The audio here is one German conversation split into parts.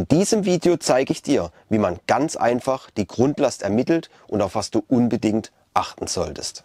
In diesem Video zeige ich dir, wie man ganz einfach die Grundlast ermittelt und auf was du unbedingt achten solltest.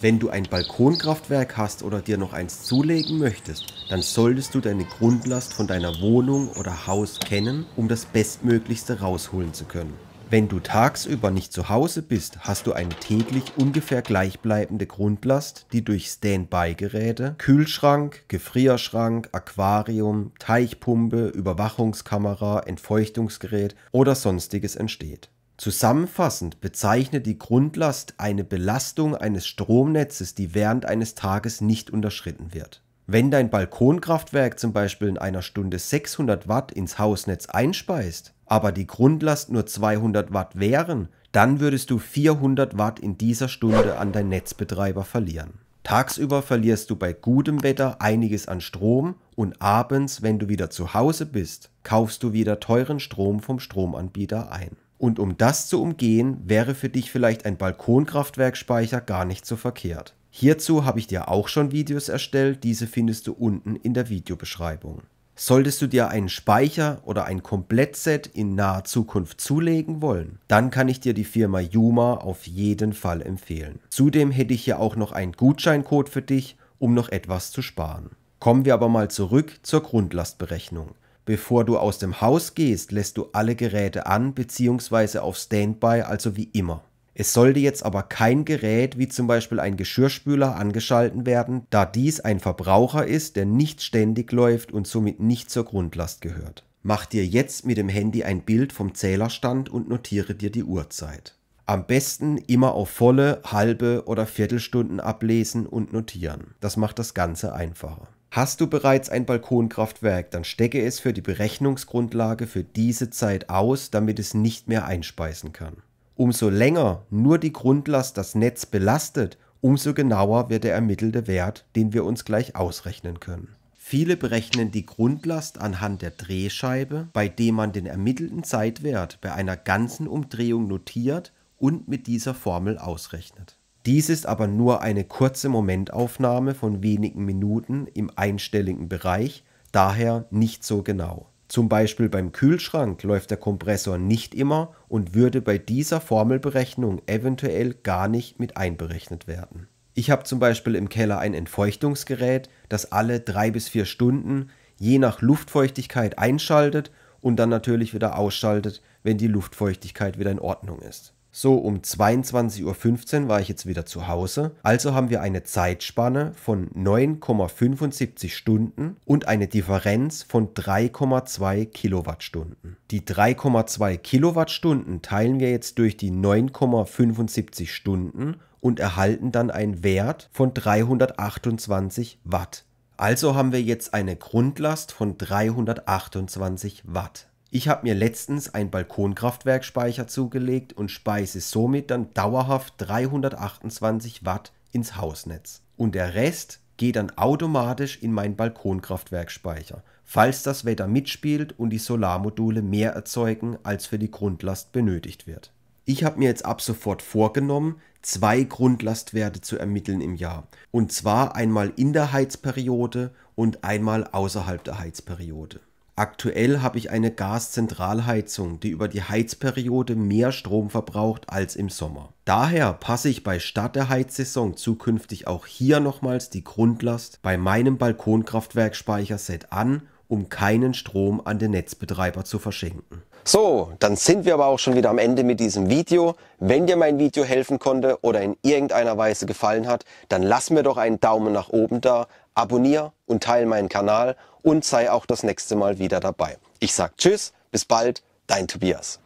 Wenn du ein Balkonkraftwerk hast oder dir noch eins zulegen möchtest, dann solltest du deine Grundlast von deiner Wohnung oder Haus kennen, um das Bestmöglichste rausholen zu können. Wenn du tagsüber nicht zu Hause bist, hast du eine täglich ungefähr gleichbleibende Grundlast, die durch Standby-Geräte, Kühlschrank, Gefrierschrank, Aquarium, Teichpumpe, Überwachungskamera, Entfeuchtungsgerät oder sonstiges entsteht. Zusammenfassend bezeichnet die Grundlast eine Belastung eines Stromnetzes, die während eines Tages nicht unterschritten wird wenn dein Balkonkraftwerk zum Beispiel in einer Stunde 600 Watt ins Hausnetz einspeist, aber die Grundlast nur 200 Watt wären, dann würdest du 400 Watt in dieser Stunde an deinen Netzbetreiber verlieren. Tagsüber verlierst du bei gutem Wetter einiges an Strom und abends, wenn du wieder zu Hause bist, kaufst du wieder teuren Strom vom Stromanbieter ein. Und um das zu umgehen, wäre für dich vielleicht ein Balkonkraftwerkspeicher gar nicht so verkehrt. Hierzu habe ich dir auch schon Videos erstellt, diese findest du unten in der Videobeschreibung. Solltest du dir einen Speicher oder ein Komplettset in naher Zukunft zulegen wollen, dann kann ich dir die Firma Yuma auf jeden Fall empfehlen. Zudem hätte ich hier auch noch einen Gutscheincode für dich, um noch etwas zu sparen. Kommen wir aber mal zurück zur Grundlastberechnung. Bevor du aus dem Haus gehst, lässt du alle Geräte an bzw. auf Standby, also wie immer. Es sollte jetzt aber kein Gerät wie zum Beispiel ein Geschirrspüler angeschalten werden, da dies ein Verbraucher ist, der nicht ständig läuft und somit nicht zur Grundlast gehört. Mach dir jetzt mit dem Handy ein Bild vom Zählerstand und notiere dir die Uhrzeit. Am besten immer auf volle, halbe oder Viertelstunden ablesen und notieren. Das macht das Ganze einfacher. Hast du bereits ein Balkonkraftwerk, dann stecke es für die Berechnungsgrundlage für diese Zeit aus, damit es nicht mehr einspeisen kann. Umso länger nur die Grundlast das Netz belastet, umso genauer wird der ermittelte Wert, den wir uns gleich ausrechnen können. Viele berechnen die Grundlast anhand der Drehscheibe, bei dem man den ermittelten Zeitwert bei einer ganzen Umdrehung notiert und mit dieser Formel ausrechnet. Dies ist aber nur eine kurze Momentaufnahme von wenigen Minuten im einstelligen Bereich, daher nicht so genau. Zum Beispiel beim Kühlschrank läuft der Kompressor nicht immer und würde bei dieser Formelberechnung eventuell gar nicht mit einberechnet werden. Ich habe zum Beispiel im Keller ein Entfeuchtungsgerät, das alle drei bis vier Stunden je nach Luftfeuchtigkeit einschaltet und dann natürlich wieder ausschaltet, wenn die Luftfeuchtigkeit wieder in Ordnung ist. So um 22.15 Uhr war ich jetzt wieder zu Hause. Also haben wir eine Zeitspanne von 9,75 Stunden und eine Differenz von 3,2 Kilowattstunden. Die 3,2 Kilowattstunden teilen wir jetzt durch die 9,75 Stunden und erhalten dann einen Wert von 328 Watt. Also haben wir jetzt eine Grundlast von 328 Watt. Ich habe mir letztens ein Balkonkraftwerkspeicher zugelegt und speise somit dann dauerhaft 328 Watt ins Hausnetz. Und der Rest geht dann automatisch in meinen Balkonkraftwerkspeicher, falls das Wetter mitspielt und die Solarmodule mehr erzeugen, als für die Grundlast benötigt wird. Ich habe mir jetzt ab sofort vorgenommen, zwei Grundlastwerte zu ermitteln im Jahr. Und zwar einmal in der Heizperiode und einmal außerhalb der Heizperiode. Aktuell habe ich eine Gaszentralheizung, die über die Heizperiode mehr Strom verbraucht als im Sommer. Daher passe ich bei Start der Heizsaison zukünftig auch hier nochmals die Grundlast bei meinem Balkonkraftwerkspeicherset an um keinen Strom an den Netzbetreiber zu verschenken. So, dann sind wir aber auch schon wieder am Ende mit diesem Video. Wenn dir mein Video helfen konnte oder in irgendeiner Weise gefallen hat, dann lass mir doch einen Daumen nach oben da, abonniere und teile meinen Kanal und sei auch das nächste Mal wieder dabei. Ich sag Tschüss, bis bald, dein Tobias.